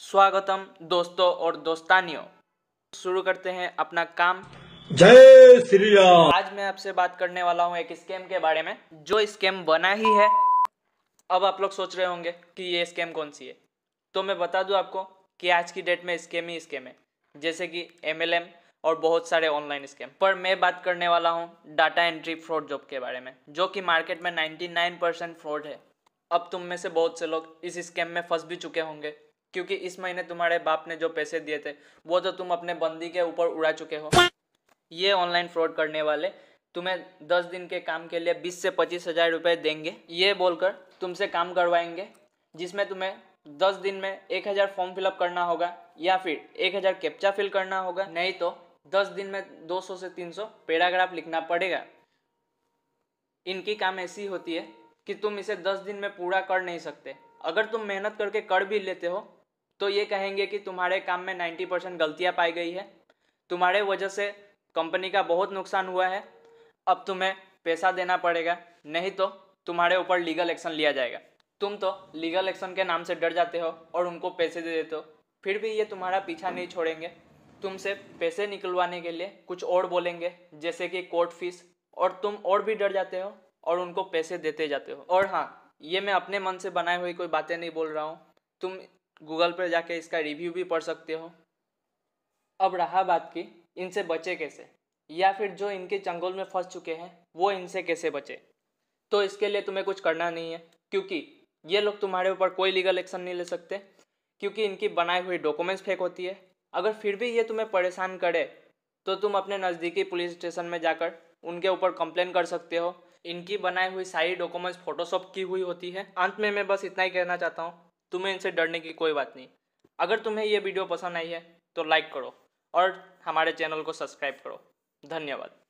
स्वागतम दोस्तों और दोस्तानियों शुरू करते हैं अपना काम जय श्री राम आज मैं आपसे बात करने वाला हूँ एक स्कैम के बारे में जो स्कैम बना ही है अब आप लोग सोच रहे होंगे कि ये स्कैम कौन सी है तो मैं बता दूं आपको कि आज की डेट में स्कैम ही स्कैम है जैसे कि एम और बहुत सारे ऑनलाइन स्कैम पर मैं बात करने वाला हूँ डाटा एंट्री फ्रॉड जॉब के बारे में जो कि मार्केट में 99 परसेंट फ्रॉड है अब तुम में से बहुत से लोग इस स्कैम में फंस भी चुके होंगे क्योंकि इस महीने तुम्हारे बाप ने जो पैसे दिए थे वो तो तुम अपने बंदी के ऊपर उड़ा चुके हो ये ऑनलाइन फ्रॉड करने वाले तुम्हें दस दिन के काम के लिए बीस से पच्चीस हज़ार रुपये देंगे ये बोलकर तुमसे काम करवाएंगे जिसमें तुम्हें दस दिन में एक हज़ार फॉर्म फिलअप करना होगा या फिर एक हज़ार कैप्चा फिल करना होगा नहीं तो दस दिन में दो सौ से तीन सौ पैराग्राफ लिखना पड़ेगा इनकी काम ऐसी होती है कि तुम इसे दस दिन में पूरा कर नहीं सकते अगर तुम मेहनत करके कर भी लेते हो तो ये कहेंगे कि तुम्हारे काम में नाइन्टी परसेंट गलतियाँ पाई गई है तुम्हारे वजह से कंपनी का बहुत नुकसान हुआ है अब तुम्हें पैसा देना पड़ेगा नहीं तो तुम्हारे ऊपर लीगल एक्शन लिया जाएगा तुम तो लीगल एक्शन के नाम से डर जाते हो और उनको पैसे दे देते हो फिर भी ये तुम्हारा पीछा नहीं छोड़ेंगे तुमसे पैसे निकलवाने के लिए कुछ और बोलेंगे जैसे कि कोर्ट फीस और तुम और भी डर जाते हो और उनको पैसे देते जाते हो और हाँ ये मैं अपने मन से बनाई हुई कोई बातें नहीं बोल रहा हूँ तुम गूगल पर जाके इसका रिव्यू भी पढ़ सकते हो अब रहा बात की इनसे बचे कैसे या फिर जो इनके चंगुल में फंस चुके हैं वो इनसे कैसे बचे तो इसके लिए तुम्हें कुछ करना नहीं है क्योंकि ये लोग तुम्हारे ऊपर कोई लीगल एक्शन नहीं ले सकते क्योंकि इनकी बनाई हुई डॉक्यूमेंट्स फेक होती है अगर फिर भी ये तुम्हें परेशान करे तो तुम अपने नज़दीकी पुलिस स्टेशन में जाकर उनके ऊपर कंप्लेन कर सकते हो इनकी बनाई हुई सारी डॉक्यूमेंट्स फोटोशॉप की हुई होती है अंत में मैं बस इतना ही कहना चाहता हूँ तुम्हें इनसे डरने की कोई बात नहीं अगर तुम्हें ये वीडियो पसंद आई है तो लाइक करो और हमारे चैनल को सब्सक्राइब करो धन्यवाद